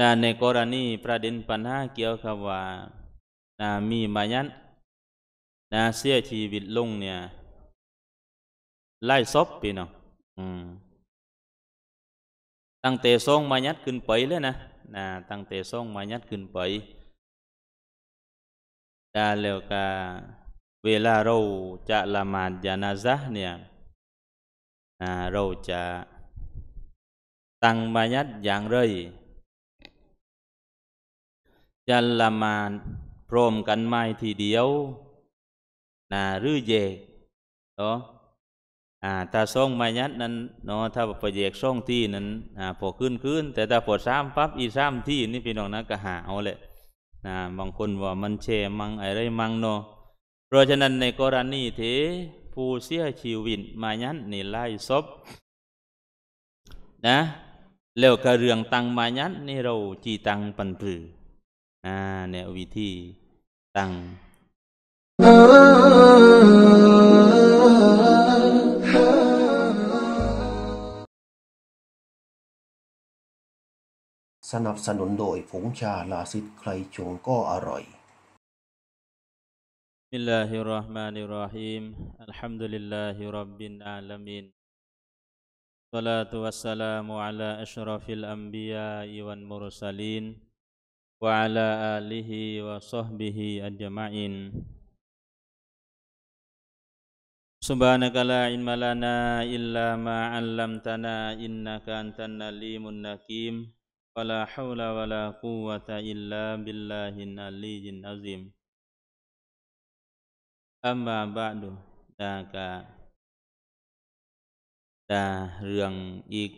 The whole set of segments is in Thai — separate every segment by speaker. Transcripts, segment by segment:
Speaker 1: นะในกรณีประเด็นปัญหาเกี่ยวกับว่านะมีมายันนะเสียชีวิตลงเนี่ยไล่ซบพี่น้องตั้งแต่ทรงมายัดขึ้นไปเลยนะนะตั้งแต่ทรงมายัดขึ้นไปดาแล้วกาเวลาเราจะละหมาดยานาซะเนี่ยนะเราจะตั้งมายัดอย่างไรจัละมานพร้อมกันไม่ทีเดียวนะหรือเยกเนาะอ่า้าส่งมายัดนั้นเนาะถ้าไปเยกส่งที่นั้น อ่าพอขึ้นขึ้น แต่ถ้าพอซ้ำปั๊บอีซ้ำที่นี่พี่น้องนะก็หาเอาเลยนะบางคนว่ามันเชมังอะไรมังเนาะเพราะฉะนั้นในกรณีที่ผู้เสียชีวิต มายันนี่ไล่ศพนะ แล้วกระเรื่องตังมายันนี่เราจีตังปันปรืออ่านววิธี ตั้ง สนับสนุนโดยผงชาลาซิตใครชงก็อร่อยอิลลาฮิรราะห์มานิรราะฮีม อัลฮัมดุลิลลาฮิร็อบบิลอาลามีน صلاة و ั ل س ل ا م อ ل ى ลอ ر ف ا ل أ ن อ ي ا ء والمرسلين wa ala alihi wa sahbihi ajma'in Subhanaka la ilma lana illa ma 'allamtana innaka antal alimun hakim wa la haula wa la quwwata illa billahin aliyyin azim Amma ba'du ta ka ta เรื่องอีก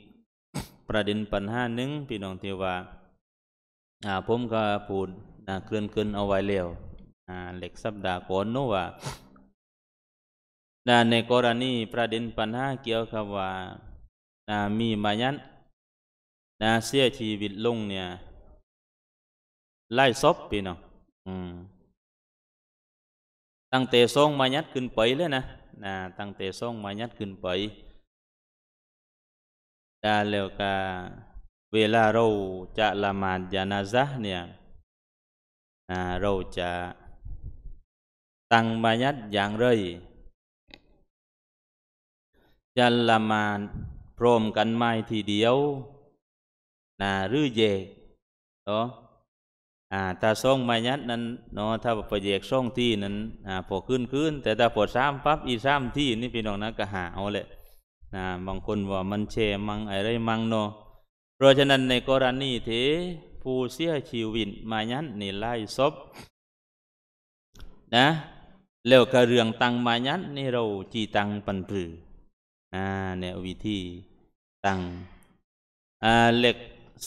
Speaker 1: ประเด็นปัญหาหนึ่งพี่น้องเทวาอ่าผมก็พูดนะเกินเกินเอาไว้เร็วอ่าเหล็กสัปดาห์ก่อนโนว่านในกรณีประเด็นปัญหาเกี่ยวกับว่านะมีมายันนะเสียชีวิตลงเนี่ย ไล่ซบพี่น้องอืม ตั้งแต่ทรงมายัดขึ้นไปเลยนะนะตั้งแต่ทรงมายัดขึ้นไปดาเร็วกา Vela rau cha laman janazah nè à, rau cha tăng ba nhất dạng rơi cha laman prom cắn mai thì điếu là rư về đó à ta xong mai nhất นั้นเนาะถ้าประเยกส่องที่นั้นอ่าพอขึ้นขึ้นแต่ถ้าพอซ้ำปั๊บอีซ้ำที่นี่พี่น้องนะก็หาเอาแหละนะบางคนว่ามันเชมัง อะไรมังเนาะพราะฉะนั้นในกรณีที่ผู้เสียชีวิต มายันนี่ไล่ศพนะแล้วกระเรื่องตังมายันนี่เราจีตังปันปืออ่าแนววิธีตังอ่าเหล็ก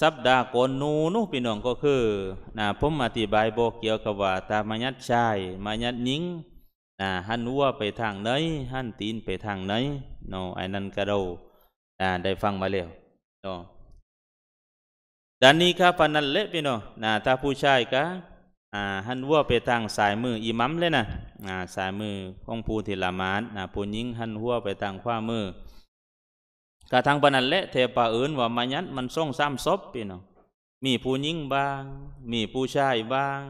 Speaker 1: สัปดาห์ก่อนนูนูพี่น้องก็คือนะผมอธิบายบอกเกี่ยวกับว่า ตามายัดชาย มายัดหญิงนะหันวัวไปทางไหนหันตีนไปทางไหนเนาะไอ้นั่นก็เราได้ฟังมาแล้วเนาะด้านนี้ก็ปานันเละพี่น้องนะถ้าผู้ชายก็หันวัวไปทางสายมืออิมัมเลยนะาสายมือของผู้ที่ละมานนผู้หญิงหันวัวไปทางขวามือกระทางปนันเละเทปาอื่นว่ามายันมันส่งซ้ำซบพี่น้องมีผู้หญิงบ้าง มีผู้ชายบ้าง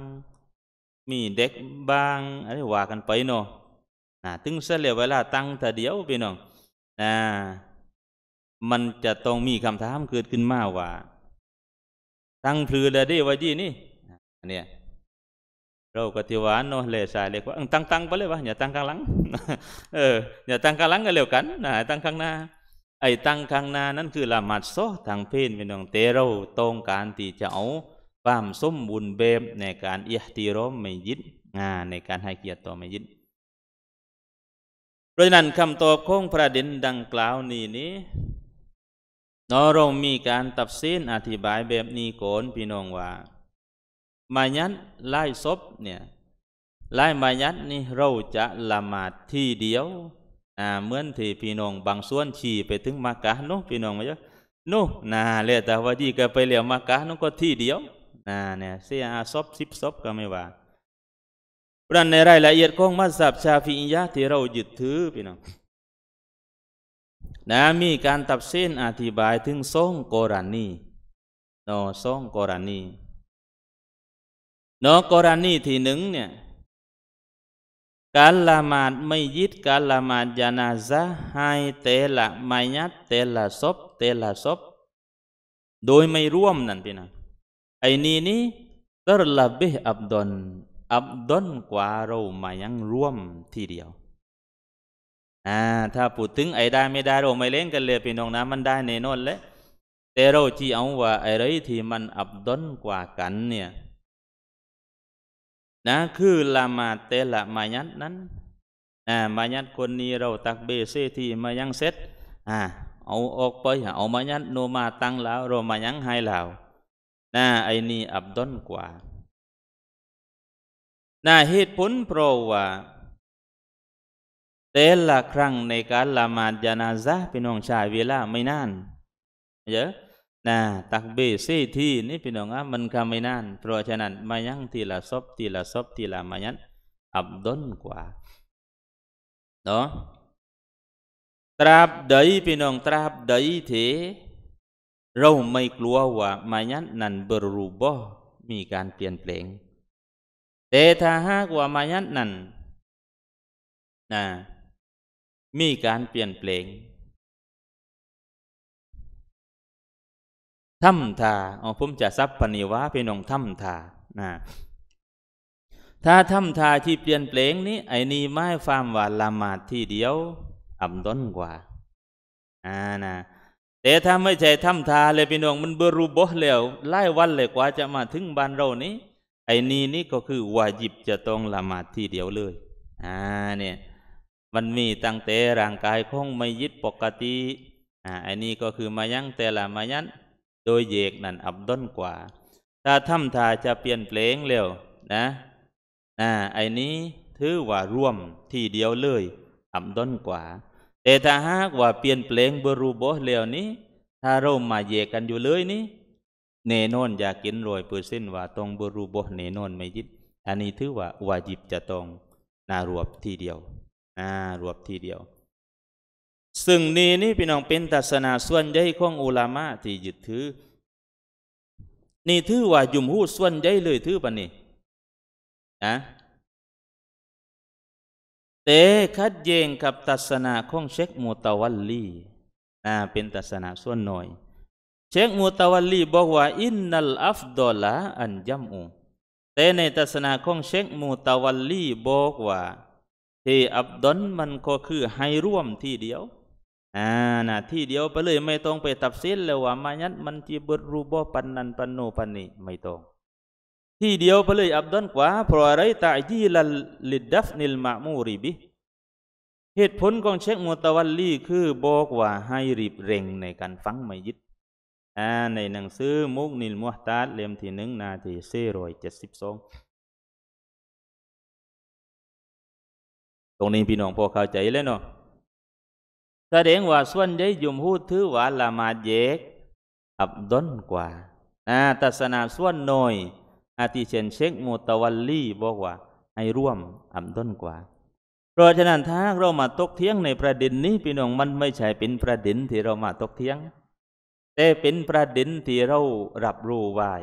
Speaker 1: มีเด็กบ้าง อะไรว่ากันไปเนาะ ถึงเสียเวลา ตั้งแต่เดียวพี่น้องะมันจะต้องมีคำถามเกิดขึ้นมาว่าตั้งพลือเลยด้ว่าดีนี่อันนี้เราก็ทิวานโนเลสายเลยกว่า ตั้งตั้งไปเลยวะอย่าตั้งข้างหลังเอออย่าตั้งข้างหลังกันเร็วกันนะตั้งข้างหน้าไอ้ตั้งข้างหน้านั่นคือละหมาดซ้อทางเพนเป็นองเตเราตรงการตี่จะเอาความสมบูรณ์แบบในการเอียดีร่มไม่ยิดงาในการให้เกียรติต่อไม่ยิดเพราะฉะนั้นคำตอบของประเด็นดังกล่าวนี้นี้นรงมีการตับซีนอธิบายแบบนี้โกนพี่น้องว่า มายันไล่ศพเนี่ยไล่มายันนี่เราจะละหมาดที่เดียว อ่าเหมือนที่พี่น้อง บางส่วนฉี่ไปถึงมากะนุพี่น้องมาเยอะนุน่าเลยแต่ว่าทีก็ไปเหลียวมากะนุก็ที่เดียวน่าเนี่ยเสียศพสิบศพก็ไม่ว่าประเด็นในรายละเอียดของมัสยิดชาฟิอิยะที่เรายึดถือพี่น้องนะมีการตับเส้นอธิบายถึงทรงกอรานีเนาะทรงกอรานีเนาะกอรานีที่หนึ่งเนี่ย การละหมาดไม่ยึดการละหมาดยานาซะให้เตละไมยัดเตละศพเตละศพโดยไม่ร่วมนั่นพี่นะ ไอ้นี่นี่ตรลบเบอับดอนอับดอนกว่าเราไมายังร่วมทีเดียวอ่า ถ้าพูดถึงไอ้ได้ไม่ได้เราไม่เล่นกันเลยพี่น้องนะ มันได้แน่นอนเลยแต่เราจีเอาว่าไอ้ไรที่มันอับด้นกว่ากัน เนี่ย นะคือละมาเตละมายัดนั้น อ่า มายัดคนนี้เราตักเบเซที่มายังเซ็ตอ่า เอาออกไปเอามายัดโนมาตั้งแล้วเรามายังให้แล้วนะไอ้นี่อับด้นกว่านะเหตุผลเพราะว่าแต่ละครั้งในการละหมาดยานาซาพี่น้องชายเวลาไม่นานเยอะนะตักเบซีที่นี่พี่น้องอ่ะมันก็ไม่นานเพราะฉะนั้นมายังทีละซบทีละซบทีละมายันอับดนกว่าเนาะตราบใดพี่น้องตราบใดที่เราไม่กลัวว่ามายันนั้นบรูบอ มีการเปลี่ยนแปลงแต่ถ้าหากว่ามายันนั้นนะมีการเปลี่ยนแปลงทำทาอ๋อผมจะซับปณิวะเป็นองทำทานะ ถ้าทำทาที่เปลี่ยนแปลงนี้ไอ้นี่ไม่ฟามว่าละหมาดที่เดียวอับด้นกว่า อ่านะแต่ถ้าไม่ใช่ทำทาเลยพี่น้องมันบรูบอแล้วไล่วันเลยกว่าจะมาถึงบ้านเรานี้ ไอ้นี่นี่ก็คือวาจิบจะต้องละหมาดที่เดียวเลย อ่าเนี่ยมันมีตั้งแต่ร่างกายคงไม่ยึดปกติ อ่าอันนี้ก็คือมายังแต่ละมายันโดยเยกนั่นอับด้นกว่า ถ้าทำทาจะเปลี่ยนเพลงเร็วนะ อ่า ไอ้นี้ถือว่าร่วมที่เดียวเลยอับด้นกว่า แต่ถ้าหากว่าเปลี่ยนเพลงบรูโบเร็วนี้ ถ้าเรามาเยกกันอยู่เลยนี้เนนอนอยากกินรวยเปอร์เซนว่าตรงบรูโบเนนอนไม่ยิดอันนี้ถือว่าวาจิบจะตรงนารวบทีเดียวอ่า รวบทีเดียว ซึ่งนี้นี่พี่น้องเป็นศาสนาส่วนใหญ่ของอุลามะที่ยึดถือ นี่ถือว่ายุมหูส่วนใหญ่เลยถือปะนี่นะเตคัดเยงกับศาสนาของเชคมูตาวัลลีอ่าเป็นศาสนาส่วนหน่อยเชคมูตาวัลลีบอกว่า อินนัล อัฟดอลาอันยัมอูแต่ในศาสนาของเชคมูตาวัลลีบอกว่าที่อับดอนมันก็คือให้ร่วมที่เดียว อ่านะที่เดียวไปเลยไม่ต้องไปตับสินเลยว่ามายัดมันจีบรูบอปันนันปันโนปันนี่ไม่ต้องที่เดียวไปเลยอับดอนกว่าเพราะอะไรตายีลลิดดัฟนิลมามูริบิเหตุผลของเช็คมูตะวันลี่คือบอกว่าให้รีบเร่งในการฟังไม่ยึดอ่า ในหนังสือมุกนิลมุฮตัดเล่มที่หนึ่งนาทีเซรอยเจ็ดสิบสองตรงนี้พี่น้องพอเข้าใจแล้วเนาะ แสดงว่าส่วนใหญ่ยุมพูดถือ ว่า ละมาดเยก อับด้นกว่าอาตศนาส่วนน้อยอาทิเช่นเชคมูตะวันลี่บอกว่า ให้ร่วม อับด้นกว่า เพราะฉะนั้นถ้าเรามาตกเที่ยงในประเด็นนี้พี่น้องมันไม่ใช่เป็นประเด็นที่เรามาตกเที่ยงแต่เป็นประเด็นที่เรารับรู้ไว้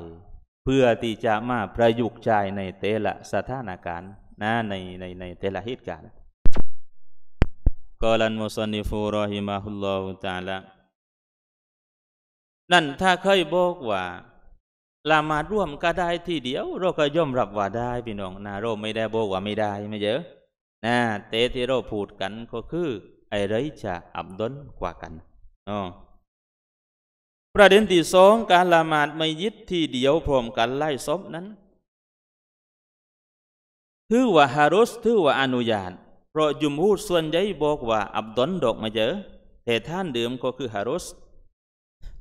Speaker 1: เพื่อที่จะมาประยุกต์ใจในแต่ละสถานการณ์นะในในในแต่ละเหตุการณ์กลันมุสนิฟูรอฮิมาฮุลลอฮุตาละนั่นถ้าเคยบอกว่าลหมาร่วมก็ได้ทีเดียวเราก็ย่อมรับว่าได้ พี่น้องนะเราไม่ได้บอกว่าไม่ได้ไม่เยอะนะเตที่เราพูดกันก็คือ ไอไรจะอับดนกว่ากันอ๋อประเด็นที่สองการละหมาดไม่ยึดที่เดียวพร้อมกันไล่ซบนั้นถือว่าฮารุสถือว่าอนุญาตเพราะยุมฮูดส่วนใหญ่บอกว่าอับดอนดอกมาเยอะแต่ท่านเดืมก็คือฮารุส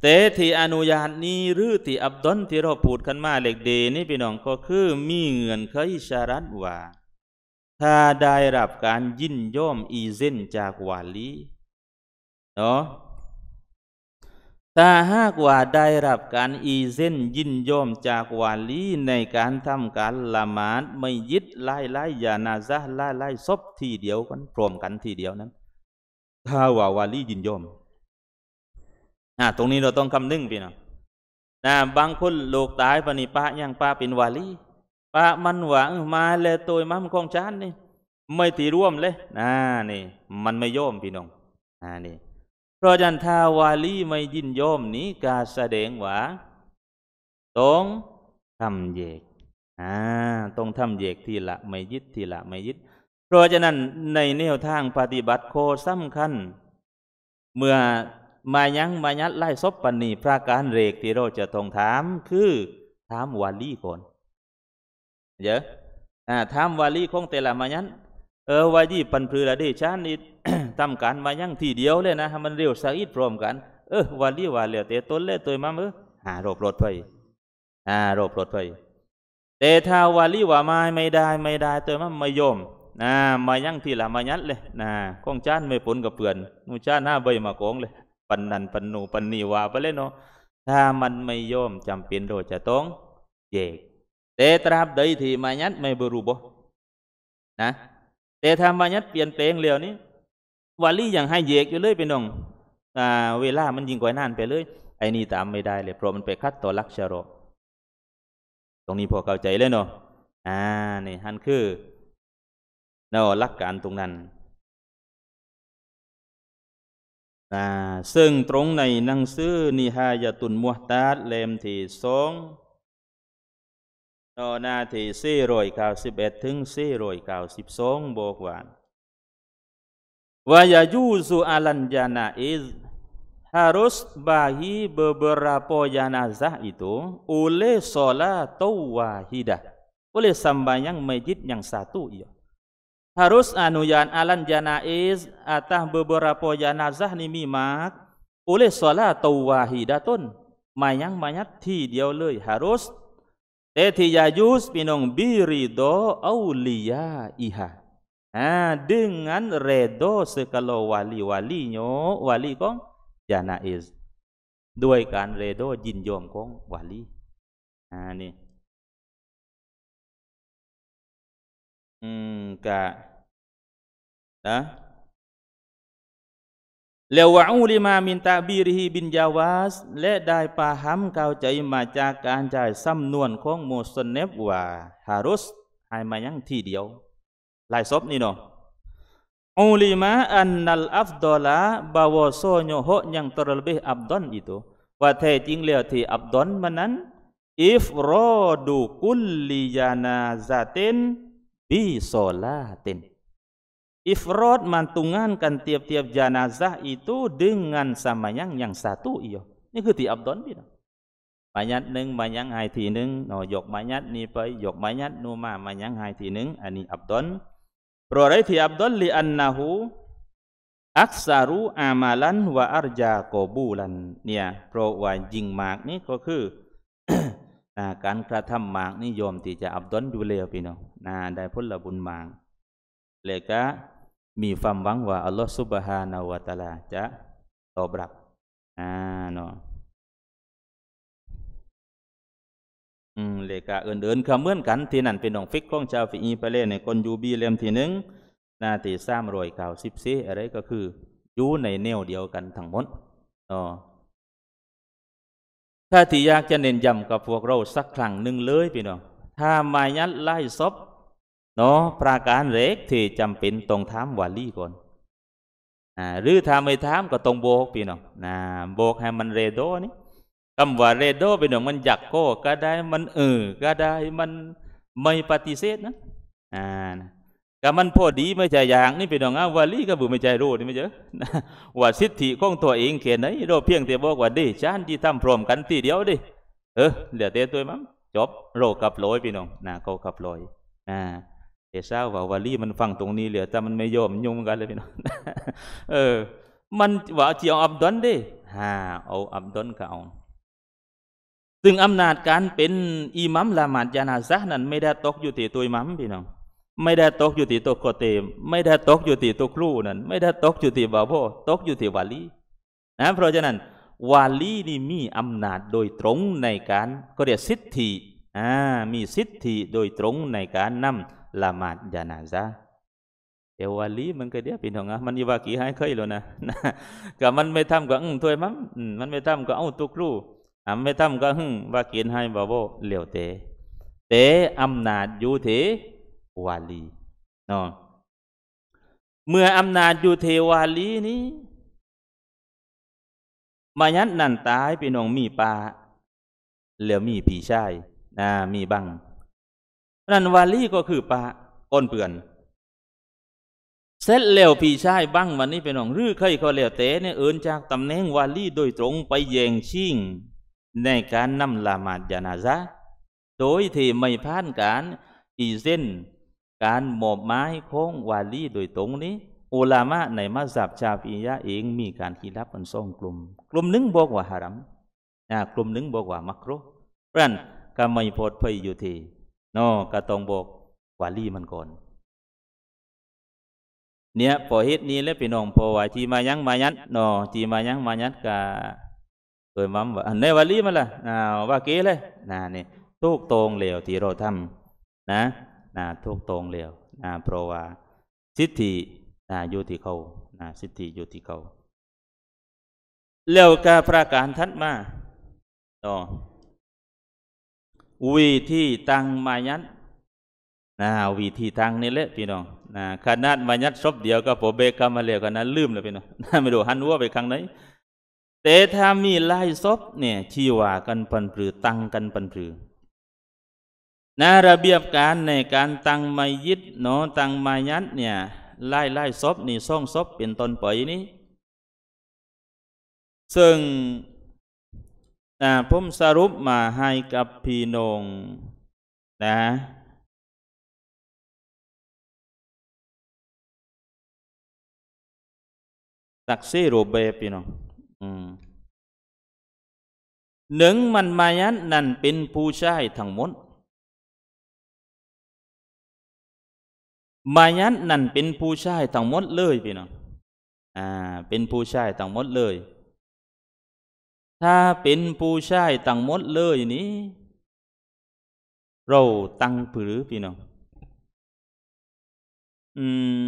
Speaker 1: แต่ที่อนุญาตนี้ หรือที่อับดอนที่เราพูดกันมาเล็กเดนี่พี่น้องก็คือมีเงื่อนไขชารัตว่า ถ้าได้รับการยินย่อมอีเซนจากวาลีเนาะถ้าหากว่าได้รับการอีเส้นยินยอมจากวาลีในการทำการละหมาดไม่ยึดไล่ไล่ยานาซะไล่ไล่ซบทีเดียวกัน พร้อมกันทีเดียวนั้น ถ้าว่าวาลียินยอมอ่าตรงนี้เราต้องคำนึงพี่น้องนะบางคนโลกตายปณิปะยังปาเป็นวาลีปะมันหวังมาเลยตัวมันของฉันนี่ ไม่ตีร่วมเลยอ่านี่ มันไม่ย่อมพี่น้อง อ่านี่เพราะฉะนั้นถ้าวาลีไม่ยินยอมนี้การแสดงว่า ต้องทำเยกอ่าต้องทำเยกทีละ ไม่ยิดทีละไม่ยิดเพราะฉะนั้นในแนวทางปฏิบัติโคสำคัญ เมื่อมายังมายัดไล่ซบปณีพระการเรกที่เราจะต้องถามคือถามวาลีก่อนเยอะอ่าถามวาลีของแต่ละมายัน เออวายีปันพือละดิชานิทำกัน มายั่งทีเดียวเลยนะมันเร็วสะอิดพร้อมกันเออวันนี้ว่าเหลือเตต้นเล่ตัวมังเออหาโรบรถไปหาโรบรถไปเต่ถ้าวันนี้ว่าไม่ไม่ได้ไม่ได้ตัวมังไม่ยอมนะมายั่งทีละมายัดเลยนะข้องจ้านไม่ผลกับเพื่อนนูจ้านหน้าใบมาโกงเลย ปันนันปันนู ปันนีว่าไปเลยเนาะถ้ามันไม่ยอมจำเป็นเราจะต้องแยกเต่ตราบใดที่มายัดไม่บรูบ่นะแต่ท้ามายัดเปลี่ยนแปลงเร็วนี้วาลี่อย่างให้เยกอยู่เลยไปน้องอ่า เวลามันยิงกว่านานไปเลย ไอ้นี่ตามไม่ได้เลย เพราะมันไปคัดต่อลักชรอตรงนี้พอเข้าใจเลยเนาะอ่านี่ฮันคือเนาะลักการตรงนั้นซึ่งตรงในหนังสือนิฮายตุนมุฮตัดเล่มที่สองหน้าที่สี่ร้อยเก้าสิบเอ็ดถึงสี่ร้อยเก้าสิบสองบอกว่า wa yajuzu alan janaiz harus bahi beberapa jenazah itu oleh solat wahidah oleh sambayang masjid yang satu iya harus anu yan alan janaiz atah beberapa jenazah ni mimak oleh solat wahidatun mayang mayat ti dia leui harus Tetiyajus eh, binong birido awliya iha. Ha, dengan redo sekalau wali-walinya, wali kong janaiz. Dua ikan redo jinjom kong wali. Ha,
Speaker 2: ni. Hmm, ka.
Speaker 1: Ha? Lewu lima min ta'birihi bin jawaz และได้ปาหัมเข้าใจมาจากการจ่ายสำนวนของโมสเนบว่าฮารุสให้มายังที่เดียว lai sop ni no ulima annal afdala bawa so nyoho yang terlebih abdon itu wa te ting leo ti abdon manan ifrodu kulli janazatin bi solatin ifrod mantungan kan tiap-tiap janazah itu dengan sama yang yang satu iyo Ini ke ti abdon ni no Mayat neng, mayat hai ti neng, no yok mayat ni pay, yok mayat nu ma mayat hai ti neng, ani abdon. ปรที่อับดุล d u อันน n n ูอักษรูอามาลันวะอารยาโกบูลันเนี่ยเพราะว่ายิงหมากนี่ก็คือการกระทำหมากนี่ยอมที่จะอับดอนอยู่เลวพี่น้องนาได้พลบุญหมากเลยก็ มีความหวังว่า อัลลอฮฺสุบฮานาวะตะลา จะตอบรับอ่าเนาะเลกาเอื่นๆกเหมือนกันที่นั่นเป็นองฟิกของชาวฟิอีไปเล่ในคนยูบี เลมที่หนึ่งนาทีสามรอยเก่าสิบซีอะไรก็คืออยู่ในแนวเดียวกันทั้งหมดอ๋อถ้าที่อยากจะเน้นย้ำกับพวกเราสักครั้งหนึ่งเลย พี่น้องถ้ามายัดไล่ซบเนาะประการเล็กที่จำเป็นต้องถามวาลี่ก่อนอหรือถ้าไม่ถามก็ต้องโบก พี่น้องนะโบกให้มันเรโดนี่คำว่าเรโดเป็นของมันอยากก็ก็ได้มันเออก็ได้มันไม่ปฏิเสธนะ อ่านะก็มันพอดีไม่ใช่อย่างนี่เป็นของอาวาลีก็บุไม่ใช่รู้นี่ไม่เจอว่าสิทธิของตัวเองเขียนไหนเราเพียงแต่บอกว่าดิฉันที่ทำพร้อมกันทีเดียวดิ เออเหลือเต่ตัวมั้งจบโรคกับลอยพี่น้องนะก็กับลอยอ่าเศร้าว่าวาลีมันฟังตรงนี้เหลือแต่มันไม่ยอมยุ่งกันเลยพี่น้องเออ มันว่าเจียวอับดอนดิฮ่าเอาอับดอนก็เอาซึ่งอำนาจการเป็นอิมัมละหมาดยานาซะนั้นไม่ได้ตกอยู่ที่ตัวอิมัมพี่น้องไม่ได้ตกอยู่ที่ตัวโคเตมไม่ได้ตกอยู่ที่ตัวครูนั้นไม่ได้ตกอยู่ที่บาโบตกอยู่ที่วาลีนะเพราะฉะนั้น วาลีนี่มีอำนาจโดยตรงในการก็เรียกสิทธิอ่ามีสิทธิโดยตรงในการนำละหมาดยานาซะเอวาลีมันก็เดียพี่น้องอะมันยีวากี่ให้เคยแล้วนะก็มันไม่ทำก็อืมัวยมัมมันไม่ทำก็เอาตัวครูอำไม่ทำก็หึงว่ากินให้บ่โบ เหลียวเต เตอำนาจอยู่เทวาลีเนาะเมื่ออำนาจอยู่เทวาลีนี้มายัดนั่นตายพี่น้องมีปลาเหลือมีผีชายนะมีบังนั่นวาลีก็คือปลาก้นเปื่อนเซต็จแล้วพี่ชายบ้าง วันนี้เป็นของรื้อเคยเขาเหลวเต เนี่ยเอินจากตำแหน่งวาลี่โดยตรงไปแยงชิงในการนำละหมาดยานาซะโดยที่ไม่ผ่านการอีเซนการหมอบไม้โค้งวาลีโดยตรงนี้ อุลามะในมัสยิดชาฟิยะเองมีการิีรับกันสองกลุ่มกลุ่มหนึ่งบอกว่าฮารัมนะกลุ่มหนึ่งบอกว่ามักรุเพราะนั้นก็ไม่พดเพยอยู่ทีนอก็ต้องบอกวาลีมันก่อนเนี่ยพอเหตุนี้แล้วพี่น้องพอว่าจีมายังมายัดนอจีมายังมายันก็ rồi mắm và anh này và lý mà là nào và kia lên nà nè thuốc tôn liều thì rồi thăm nè nà thuốc tôn liều nà pro và siết thị nà vô thị khâu nà siết thị vô thị khâu liều ca pra cản thắt ma đó vì thi tăng ma nhắn นะวิธีทางนี่แหละพี่น้องนะขนาดมายัดซบเดียวก็ผมเบกกรรมมาเร็วขนาดลืมเลยพี่น้อง ไม่รู้หันวัวไปครั้งไหนเตทามีลายซบเนี่ยชีวากันปันปรือ ตั้งกันปันปรือนะระเบียบการในการตั้งมายิดเนาะตั้งมายัดเนี่ยไล่ไล่ซบนี่ซ่องซบเป็นตนปอยนี้ ซึ่งนะผมสรุปมาให้กับพี่น้อง
Speaker 2: นะตักซีโรเบพี่น้องหนึ่งมันมายันนั่นเป็นผู้ชายทั้งหมดมายันนั่นเป็
Speaker 1: นผู้ชายทั้งหมดเลยพี่น้องอ่า เป็นผู้ชายทั้งหมดเลย ถ้าเป็นผู้ชายทั้งหมดเลยนี้
Speaker 2: เราตั้งผือพี่น้องอืม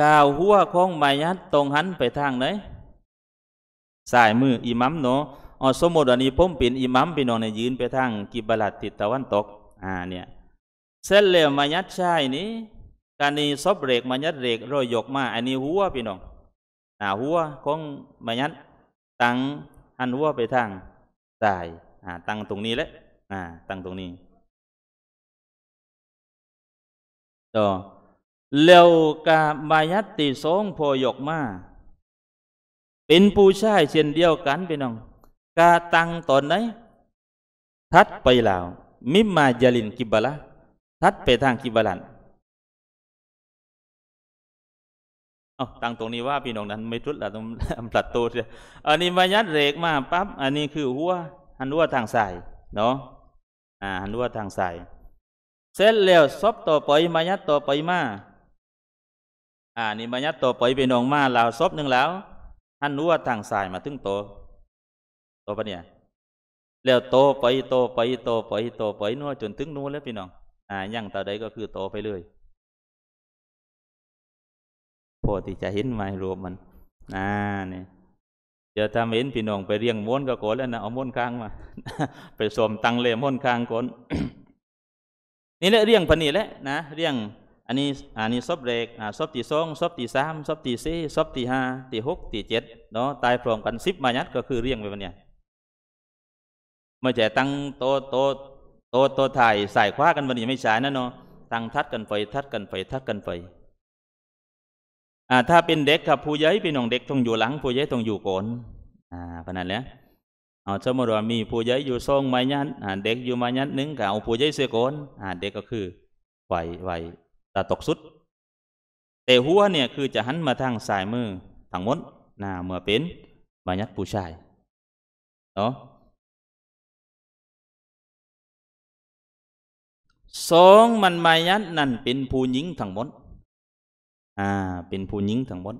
Speaker 2: ข่าวหัวของมายั
Speaker 1: ดตรงหันไปทางไหนสายมืออิมัมเนาะอ๋อสมมติอันนี้ผมเป็นอิมัมไีนองในยืนไปทางกิบลัดติดตะวันตก อ่าเนี่ย เส้นเหลวมายัดชายนี้ การนี้ซบเรกมายัดเรกรอยยกมา อันนี้หัวพี่น้องน้าหัวของมายัดตั้งหันหัวไปทางสายอ่า ตั้งตรงนี้แหละ อ่า ตั้งตรงนี้ต่อเลวกาบายัตติสงพอยกมา เป็นผู้ชายเช่นเดียวกันพี่น้อง กาตังตอนไหน ทัดไปลาวมิมาจลินกิบละ ทัดไปทางกิบลันตั้งตรงนี้ว่าพี่น้องนั้นไม่ทุดละต้งอัมปลัดโตเสียอันนี้มายัดเรกมาปั๊บ อันนี้คือหัวหันหัวทางสายเนาะอ่าหันหัวทางสาย เสร็จแล้วซบต่อไปมายัดต่อไปมาอ่านี่บัญญัติต่อไปนองมาลาซบหนึ่งแล้วท่านรู้ว่าทางสายมาถึงโต โตปะเนี่ยแล้วโตไปโตไปโตไปโตไปนัวจนถึงนู้นแล้วพี่น้อง อ่ายังต่อใดก็คือโตไปเลยพอที่จะเห็นไม้รวมมันอ่านี่เดี๋ยวทำเห็นพี่น้องไปเรียงม้วนก็โอนแล้วนะเอาม้วนค้างมาไปสวมตังเล่ม้วนค้างก้น นี่แหละเรียงปนีแหละนะเรียงอันนี้อันนี้ซบเรกอ่าซบตีสองซบตีสามซบตีสี่ซบตีห้าตีหกตีเจ็ดเนาะตายพร้อมกันสิบมายัดก็คือเรียงไปวันเนี้ยไม่ใช่ตั้งโตโตโตโตถ่ายส่คว้ากันวันนี้ไม่ใช่นะเนาะตั้งทัดกันไปทัดกันไปทัดกันไปอ่า ถ้าเป็นเด็กกับผู้ใหญ่เป็นน้องเด็กต้องอยู่หลังผู้ใหญ่ต้องอยู่ก่อนอ่าขนาดนี้เอาสมมติว่ามีผู้ใหญ่อยู่ซองไม้ยันอ่าเด็กอยู่ไม้ยันหนึ่งกับเอาผู้ใหญ่เสียก่อนอ่าเด็กก็คือไหวไหวตะตกสุด แต่หัวเนี่ยคือจะหันมาทางสายมือทางมดนาเมื่อเป็นบายัดผู้ชาย เนาะ
Speaker 2: สองมันม
Speaker 1: ายัดนั่นเป็นผู้หญิงทางมด อ่า เป็นผู้หญิงทางมด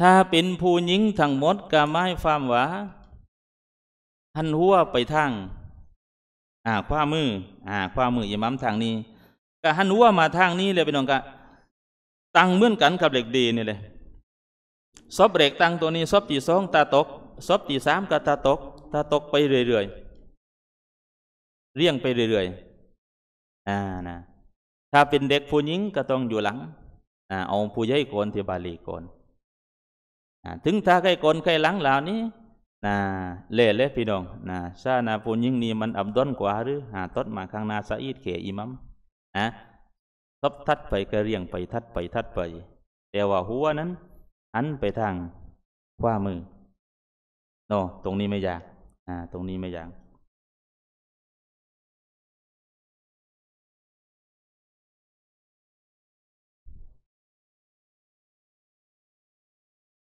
Speaker 1: ถ้าเป็นผู้หญิงทางมดก็ไม้ฟามว่าหันหัว ไปทาง อ่าขวามือ อ่าขวามืออย่ามั่มทางนี้ก็ฮันว่ามาทางนี้เลยพี่น้องกะตังเหมือนกันกับเหล็กดีนี่เลยซอบเหล็กตังตัวนี้ซอบตีสองตาตกซอบตีสามก็ตาตกตาตกไปเรื่อยๆเรียงไปเรื่อยๆอ่านะถ้าเป็นเด็กผู้หญิงก็ต้องอยู่หลังอ่าเอาผู้ใหญ่ก่อนที่บาลีก่อนอ่า ถึงถ้าใกล้ก่อนใกล้หลังเหล่านี้นะเล่เล่พี่น้อง นะชาณาผู้หญิงนี่มันอับด้นกว่าหรือหาต้นมาข้างหน้าสะอีดเขอิมัมนะทับทัดไปกระเรียงไปทัดไปทัดไป แต่ว่าหัวนั้น อันไปทางขวามือโนตรงนี้ไม่ยาก อ่า ตรงนี้ไม่ยาก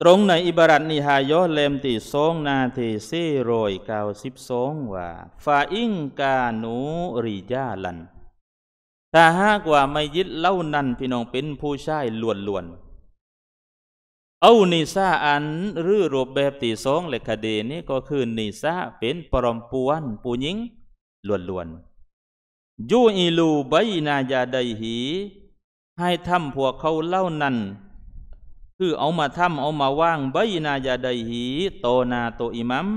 Speaker 1: ตรงในอิบรัตนิฮายอเลมติสองนาทีซีโรยเก้าสิบสองว่าฟาอิงกาหนูริยาลันถ้าหากว่าไม่ยึดเล่านั้น พี่น้องเป็นผู้ชายล้วนล้วนเอานิซาอันหรือรูปแบบที่สองเลคดนี้ก็คือนิซาเป็นปรมปวนผู้หญิงล้วนล้วนยูอิลูใบนายาไดหีให้ทำพวกเขาเล่านั้น คือเอามาทำเอามาว่างใบนายาไดหีโตนาโตอิมัม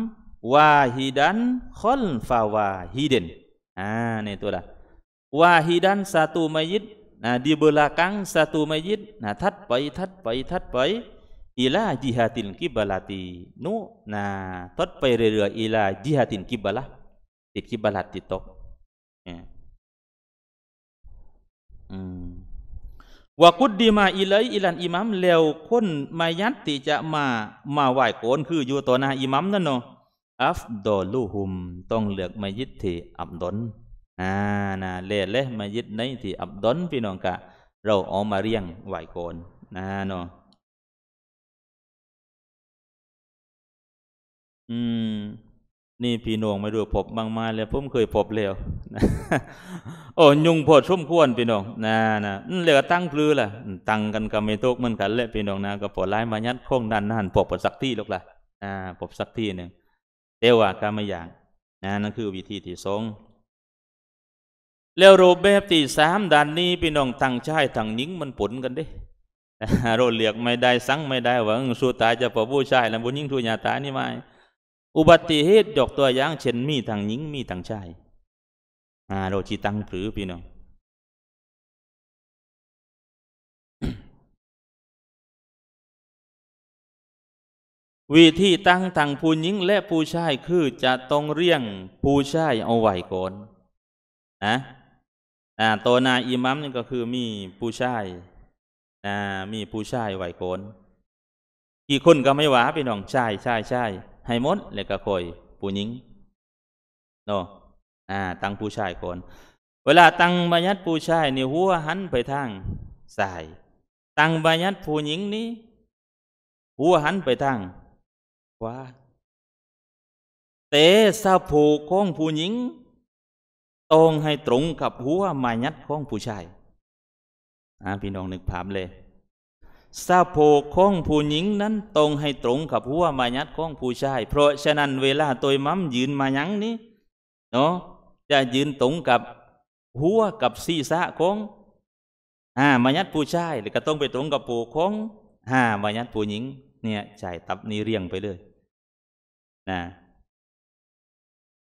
Speaker 1: วาฮิดันคอนฟาวาฮิเดนอ่าในตัวละวาฮิดันสาตูมายิดนะดีเบลากังสาตูมายิดนะทัดไปทัดไปทัดไปอีลาจิฮัดินกิบลาตีนูนะทัดไปเรื่อยๆอีลาจิฮัดิน กิบลาติดกิบลาติดตกว่ากุดดีมาอีเลยอีลันอิมัมเล้วคนมายัดติจะมามาไหว้โกนคืออยู่ต่อหน้าอิมัมนั่นเนาะอัฟดอลูฮุม ต้องเลือกมายิดเถอับดอนอ่านะเละเละมายิดในที่อับดอนพี่น้องกะ เราออกมาเรียงไหวโกนนะเนาะอืม นี่พี่น้องไม่ดูพบบางมาแล้วผมเคยพบแล้ว โอ้ยุงพอดชุ่มควนพี่น้อง นะนะเลียกตั้งพลือล่ะ ตั้งกันกับเมตุกมันกันเละพี่น้องนะก็ปวดร้ายมายัดโค้งดันนั่นพบปวดสักที่ลูกล่ะอ่า พบสักที่หนึ่งเตว่าก็ไม่อย่าง นะนั่นคือวิธีที่สองแล้วรูปแบบที่สามด้านนี้ พี่น้องทั้งชายท้งหญิงมันผลกันดิโรดเลียกไม่ได้สังไม่ได้ว่าสุดตายจะปะผู้ชายแล้วผู้หญิงทุญญาตานี่ไม่อุบัติเหตุยกตัวอย่าง เช่นมีทั้งหญิงมีทั้งชายอ่าเราจีตังผือพี่น้องวิธีตั้งทางผู้หญิงและผู้ชาย คือจะต้องเรียงผู้ชายเอาไว้ก่อนนะอ่าตัวนายอิมัมนี่ก็คือมีผู้ชายอ่า มีผู้ชายไหวโกนกี่คนก็ไม่หวาเป็น้องชายชายชายให้มดแล้วก็คอย ผู้หญิงเนาะอ่า ตั้งผู้ชายกนเวลาตั้งบัญญัติผู้ชายนี่หัวหันไปทางสายตั้งบัญญัติผู้หญิงนี้หัวหันไปทางขวาเตะสะโพกของผู้หญิงตรงให้ตรงกับหัวมายัดของผู้ชายพี่น้องนึกภาพเลยสะโพกของผู้หญิงนั้นตรงให้ตรงกับหัวมายัดของผู้ชาย เพราะฉะนั้นเวลาตัวมัมยืนมายังนี้เนาะจะยืนตรงกับหัวกับศีรษะของอ่ามายัดผู้ชายหรือก็ต้องไปตรงกับปูของอ่ามายัดผู้หญิง เนี่ยใจตับนี้เรียงไปเลยนะ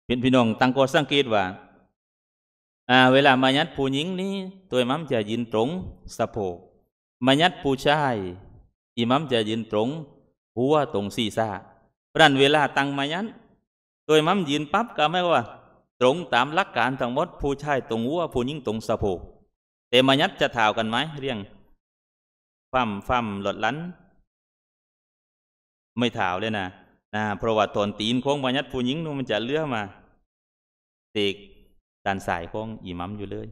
Speaker 1: เป็นพี่น้องตั้งก้อสังเกตว่าอาเวลามายัดผู้หญิงนี้ตัวมัมจะยืนตรงสะโพกมายัดผู้ชายอิมัมจะยืนตรงหัวตรงศีรษะปรันเวลาตั้งมายัดตัวมัมยืนปั๊บก็ไม่ว่า ตรงตามหลักการทั้งหมด ผู้ชายตรงหัวผู้หญิงตรงสะโพกแต่มายัดจะถ่าวกันไหมเรื่องฟั่มฟั่มหลดลันไม่ถ่าวเลยนะนะเพราะว่าตอนตีนโค้งมายัดผู้หญิงนู้นมันจะเลื้อมาติกดันสายคองอิมัมอยู่เลย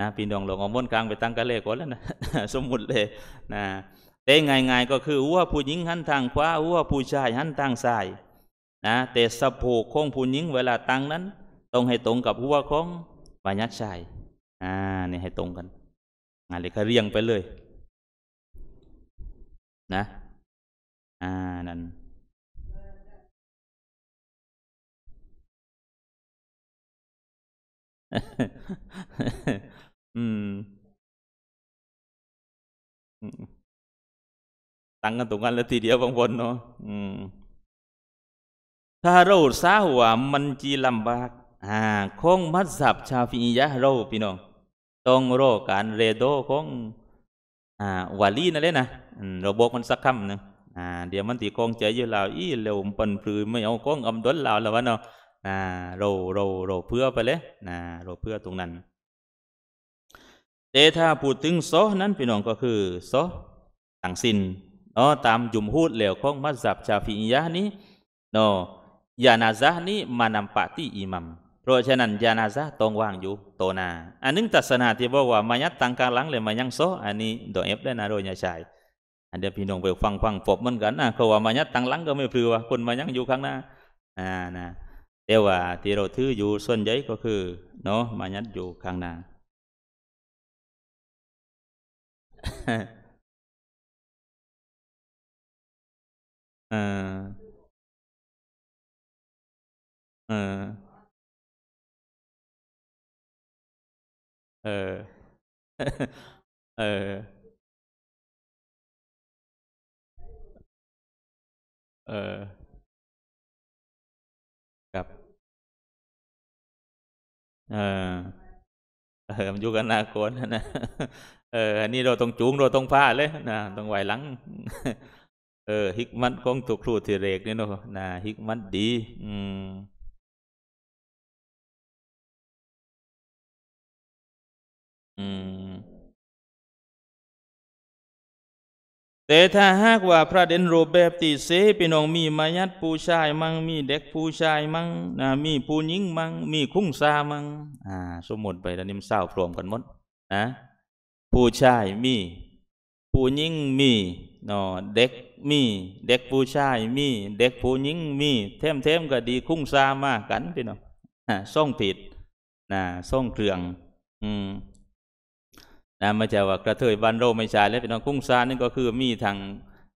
Speaker 1: นะพี่น้องหลงอมบนกลางไปตั้งกะเลก่อนแล้วนะสมมุติเลย นะแต่ง่ายก็คือว่าผู้หญิงหันทางขวาว่าผู้ชายหันทางซ้ายนะแต่สะโพกคองผู้หญิงเวลาตั้งนั้นต้องให้ตรงกับหัวของบายัดชายอ่านี่ให้ตรงกันงานเลยก็เรียงไปเลย
Speaker 2: นะอ่านั่นอืม
Speaker 1: ตั้งกันตรงกันแล้วทีเดียวบางคนเนาะถ้าเราสาหัวมันจีลำบาก อ่า คงมัดสับชาฟิยะเราพี่น้องต้องรอการเรโดของอ่าวาลีนั่นเลยนะเราบอกมันสักคำหนึ่งอ่า เดี๋ยวมันตีกองใจอยู่ลาวอีเร็วปันพลืนไม่เอากองอำดลลาวแล้ววะเนาะนะเราเราเราเพื่อไปเลยนะเราเพื่อตรงนั้นเตถ้าพูดถึงโซนั้นพี่น้องก็คือโซต่างสินเนาะตามยุมพูดเหลวของมัสยิดชาฟิยานี้เนาะยานาซานี้มานำปะที่อิมัมเพราะฉะนั้นยานาซาต้องว่างอยู่โตนาอันนึงตัศนาที่บอกว่ามายัดตังกาลังเลยมายังโซอันนี้โดเอฟได้นะโดยาชาย อันเดียพี่น้องไปฟังฟังฟบเหมือนกันนะเขาว่ามายัดตังลังก็ไม่พือว่าคนมายังอยู่ข้างหน้า อ่านะแต่ว่าที่เราถืออยู่ส่วนใหญ่ก็คือเนาะมายัดอยู่ข้างหน้า
Speaker 2: เออเออเออเออเออ
Speaker 1: เออเออมอยู่กับอนาคตนะเออ อันนี้เราต้องจูงเราต้องผ้าเลยนะต้องไหวหลัง เออฮิกมันของตุกครูทีเรกนี่เนาะนะฮิกมันดี อืมอืมแต่ถ้าหากว่าพระเดนโรแบบตีเสไปน้อง มีมายัดผู้ชายมังมี เด็กผู้ชายมังนะมีผู้หญิงมัง มีคุ้งซา มังอ่า สมมติไปแล้วนิมเศร้าพร้อมกันหมดนะผู้ชายมี ผู้หญิงมีนอเด็กมี เด็กผู้ชายมี เด็กผู้หญิงมีเทมเทมก็ดีคุ้งซามากกันพี่น้องส่องผิดนะส่องเครื่อง อืมนะไม่ใช่ว่ากระเทยบ้านโรไม่ใช่แล้วเป็นของกุ้งซานนี่ก็คือมีทาง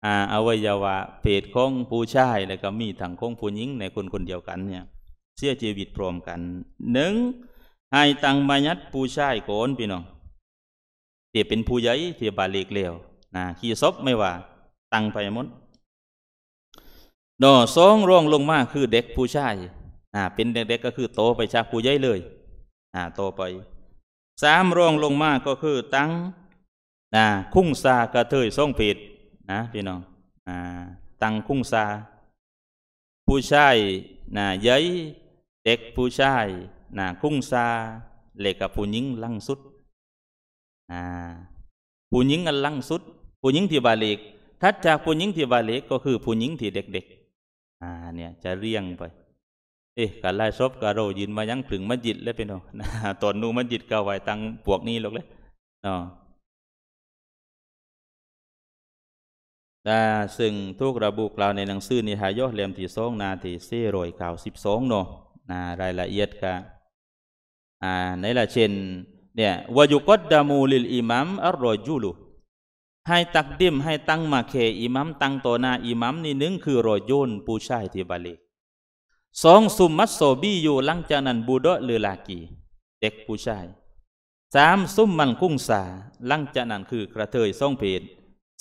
Speaker 1: อาอวัยวะ เพศของผู้ชายแล้วก็มีทางของผู้หญิงในคนคนเดียวกันเนี่ย เสียชีวิตพร้อมกันหนึ่งให้ตังมายัดผู้ชายกอนพี่น้องเที่เป็นผู้ใหญ่ที่บาลีกเลียวนะขี้ซบไม่ว่า ตังไปมดดอสองร่องลงมาคือเด็กผู้ชายอ่า เป็นเด็กๆก็คือโตไปชากผู้ใหญ่เลย อ่า โตไปสามรองลงมาก็คือ ตั้งนะคุ้งซากระเทยส่งผิดนะพี่น้องนะตั้งคุ้งซา ผู้ชายนะยัยเด็กผู้ชายนะคุ้งซาเหล็กกับผู้หญิงลังสุดนะผู้หญิงอันลังสุด ผู้หญิงที่บาเล็กทัดจากผู้หญิงที่บาเล็ก ก็คือผู้หญิงที่เด็กๆอ่า เนี่ย จะเรียงไปเอ๊ะการไล่ซบการโรยินมายังถึงมัจิตแล้วเป็นเนาะตอนนูมัจิตก็ไหวตังปวกนี้หรอกเลยเนาะแต่ซึ่งทุกระบุกล่าวในหนังสือนิทายกเลียมที่สองนาที่สี่รอยเก่าสิบสองเนาะรายละเอียดค่ะอ่าในละเช่น เนี่ยวายุกดดามูลิลอิมัมอัลรอจูลุให้ตักดิมให้ตั้งมาเคอิมัมตั้งต่อหน้าอิมัมนี่นึงคือรอยโยนปูชายที่บาลีสองซุมมัสโซบีอยู่ลังจานันบูโดหรือลากีเด็กผู้ชายสามซุมมันกุ้งสาลังจานันคือกระเทยส่องเพด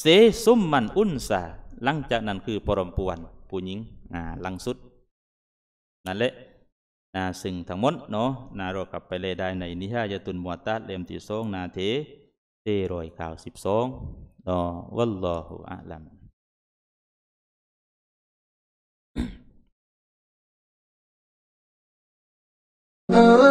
Speaker 1: เสซุมมันอุ่นสาลังจานันคือปรมปวนผู้หญิงอ่าลังสุดนั่นแหละนาซึ่งทั้งหมดเนาะนาเรากลับไปเลยได้ในนิฮายตุนมวตัดเลมตี่สองนาเทเตรอยข่าวสิบสองเนาะวัลลอฮุอะลัม
Speaker 2: Oh.